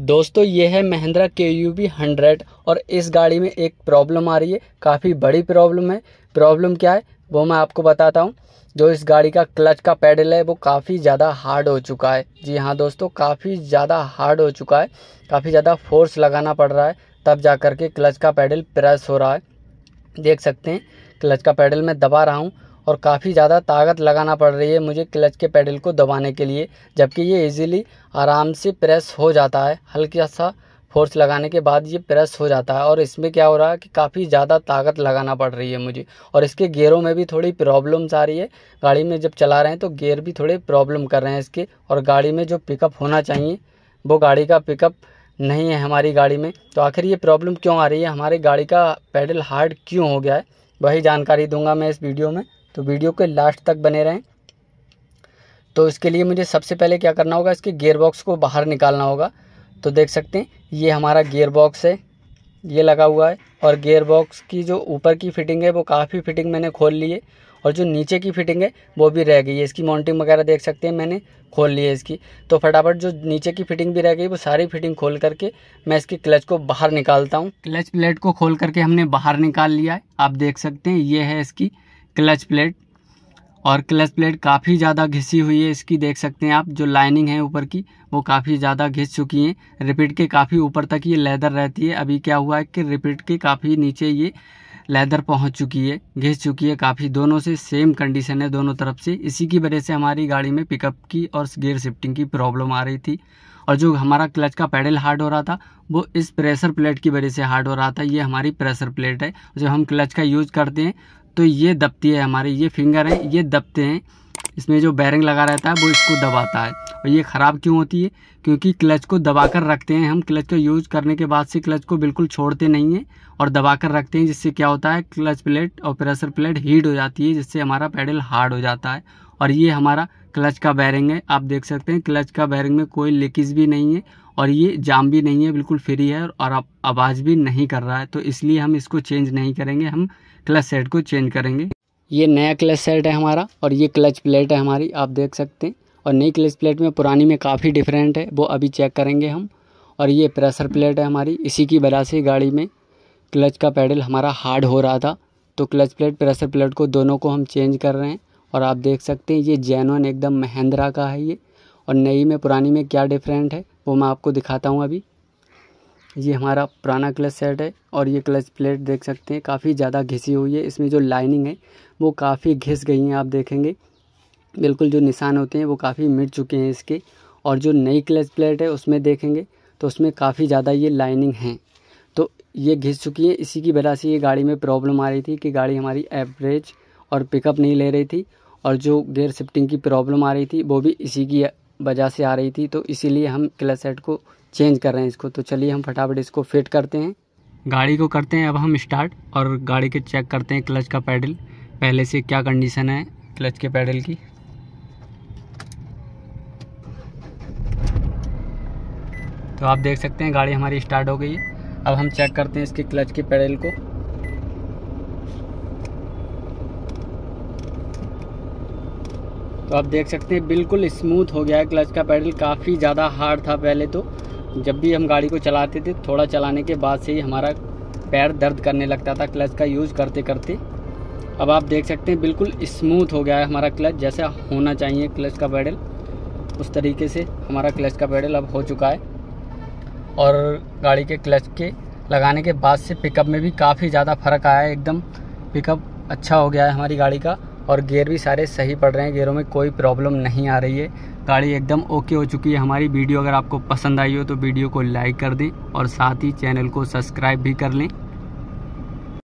दोस्तों ये है महिंद्रा के यू बी हंड्रेड और इस गाड़ी में एक प्रॉब्लम आ रही है काफ़ी बड़ी प्रॉब्लम है प्रॉब्लम क्या है वो मैं आपको बताता हूँ जो इस गाड़ी का क्लच का पैडल है वो काफ़ी ज़्यादा हार्ड हो चुका है जी हाँ दोस्तों काफ़ी ज़्यादा हार्ड हो चुका है काफ़ी ज़्यादा फोर्स लगाना पड़ रहा है तब जा कर के क्लच का पैडल प्रेस हो रहा है देख सकते हैं क्लच का पैडल मैं दबा रहा हूँ और काफ़ी ज़्यादा ताकत लगाना पड़ रही है मुझे क्लच के पैडल को दबाने के लिए जबकि ये इजीली आराम से प्रेस हो जाता है हल्का सा फोर्स लगाने के बाद ये प्रेस हो जाता है और इसमें क्या हो रहा है कि काफ़ी ज़्यादा ताकत लगाना पड़ रही है मुझे और इसके गेयरों में भी थोड़ी प्रॉब्लम्स आ रही है गाड़ी में जब चला रहे हैं तो गेयर भी थोड़े प्रॉब्लम कर रहे हैं इसके और गाड़ी में जो पिकअप होना चाहिए वो गाड़ी का पिकअप नहीं है हमारी गाड़ी में तो आखिर ये प्रॉब्लम क्यों आ रही है हमारी गाड़ी का पैडल हार्ड क्यों हो गया है वही जानकारी दूंगा मैं इस वीडियो में तो वीडियो के लास्ट तक बने रहें तो इसके लिए मुझे सबसे पहले क्या करना होगा इसके गेयर बॉक्स को बाहर निकालना होगा तो देख सकते हैं ये हमारा गेयर बॉक्स है ये लगा हुआ है और गेयर बॉक्स की जो ऊपर की फिटिंग है वो काफ़ी फिटिंग मैंने खोल ली है और जो नीचे की फिटिंग है वो भी रह गई है इसकी माउंटिंग वगैरह देख सकते हैं मैंने खोल ली है इसकी तो फटाफट जो नीचे की फिटिंग भी रह गई वो सारी फिटिंग खोल करके मैं इसकी क्लच को बाहर निकालता हूँ क्लच प्लेट को खोल करके हमने बाहर निकाल लिया है आप देख सकते हैं ये है इसकी क्लच प्लेट और क्लच प्लेट काफ़ी ज़्यादा घिसी हुई है इसकी देख सकते हैं आप जो लाइनिंग है ऊपर की वो काफ़ी ज़्यादा घिस चुकी हैं रिपीट के काफ़ी ऊपर तक ये लेदर रहती है अभी क्या हुआ है कि रिपीट के काफ़ी नीचे ये लेदर पहुंच चुकी है घिस चुकी है काफ़ी दोनों से सेम कंडीशन है दोनों तरफ से इसी की वजह से हमारी गाड़ी में पिकअप की और गियर शिफ्टिंग की प्रॉब्लम आ रही थी और जो हमारा क्लच का पैडल हार्ड हो रहा था वो इस प्रेशर प्लेट की वजह से हार्ड हो रहा था ये हमारी प्रेशर प्लेट है जब हम क्लच का यूज़ करते हैं तो ये दबती है हमारे ये फिंगर हैं ये दबते हैं इसमें जो बैरिंग लगा रहता है वो इसको दबाता है और ये ख़राब क्यों होती है क्योंकि क्लच को दबा कर रखते हैं हम क्लच का यूज़ करने के बाद से क्लच को बिल्कुल छोड़ते नहीं हैं और दबा कर रखते हैं जिससे क्या होता है क्लच प्लेट और प्रेशर प्लेट हीट हो जाती है जिससे हमारा पैडल हार्ड हो जाता है और ये हमारा क्लच का बैरिंग है आप देख सकते हैं क्लच का बैरिंग में कोई लीकेज भी नहीं है और ये जाम भी नहीं है बिल्कुल फ्री है और आप आवाज़ भी नहीं कर रहा है तो इसलिए हम इसको चेंज नहीं करेंगे हम क्लच सेट को चेंज करेंगे ये नया क्लच सेट है हमारा और ये क्लच प्लेट है हमारी आप देख सकते हैं और नई क्लच प्लेट में पुरानी में काफ़ी डिफरेंट है वो अभी चेक करेंगे हम और ये प्रेशर प्लेट है हमारी इसी की वजह से गाड़ी में क्लच का पैडल हमारा हार्ड हो रहा था तो क्लच प्लेट प्रेशर प्लेट को दोनों को हम चेंज कर रहे हैं और आप देख सकते हैं ये जेनवन एकदम महेंद्रा का है ये और नई में पुरानी में क्या डिफरेंट है वो मैं आपको दिखाता हूँ अभी ये हमारा पुराना क्लच सेट है और ये क्लच प्लेट देख सकते हैं काफ़ी ज़्यादा घिसी हुई है इसमें जो लाइनिंग है वो काफ़ी घिस गई हैं आप देखेंगे बिल्कुल जो निशान होते हैं वो काफ़ी मिट चुके हैं इसके और जो नई क्लच प्लेट है उसमें देखेंगे तो उसमें काफ़ी ज़्यादा ये लाइनिंग हैं तो ये घिस चुकी है इसी की वजह से ये गाड़ी में प्रॉब्लम आ रही थी कि गाड़ी हमारी एवरेज और पिकअप नहीं ले रही थी और जो गेयर शिफ्टिंग की प्रॉब्लम आ रही थी वो भी इसी की वजह से आ रही थी तो इसीलिए हम क्लच सेट को चेंज कर रहे हैं इसको तो चलिए हम फटाफट इसको फिट करते हैं गाड़ी को करते हैं अब हम स्टार्ट और गाड़ी के चेक करते हैं क्लच का पैडल पहले से क्या कंडीशन है क्लच के पैडल की तो आप देख सकते हैं गाड़ी हमारी स्टार्ट हो गई है अब हम चेक करते हैं इसके क्लच के पैडल को तो आप देख सकते हैं बिल्कुल स्मूथ हो गया है क्लच का पैडल काफ़ी ज़्यादा हार्ड था पहले तो जब भी हम गाड़ी को चलाते थे थोड़ा चलाने के बाद से ही हमारा पैर दर्द करने लगता था क्लच का यूज़ करते करते अब आप देख सकते हैं बिल्कुल स्मूथ हो गया है हमारा क्लच जैसा होना चाहिए क्लच का पैडल उस तरीके से हमारा क्लच का पैडल अब हो चुका है और गाड़ी के क्लच के लगाने के बाद से पिकअप में भी काफ़ी ज़्यादा फ़र्क आया है एकदम पिकअप अच्छा हो गया है हमारी गाड़ी का और गेयर भी सारे सही पड़ रहे हैं गेयरों में कोई प्रॉब्लम नहीं आ रही है गाड़ी एकदम ओके हो चुकी है हमारी वीडियो अगर आपको पसंद आई हो तो वीडियो को लाइक कर दें और साथ ही चैनल को सब्सक्राइब भी कर लें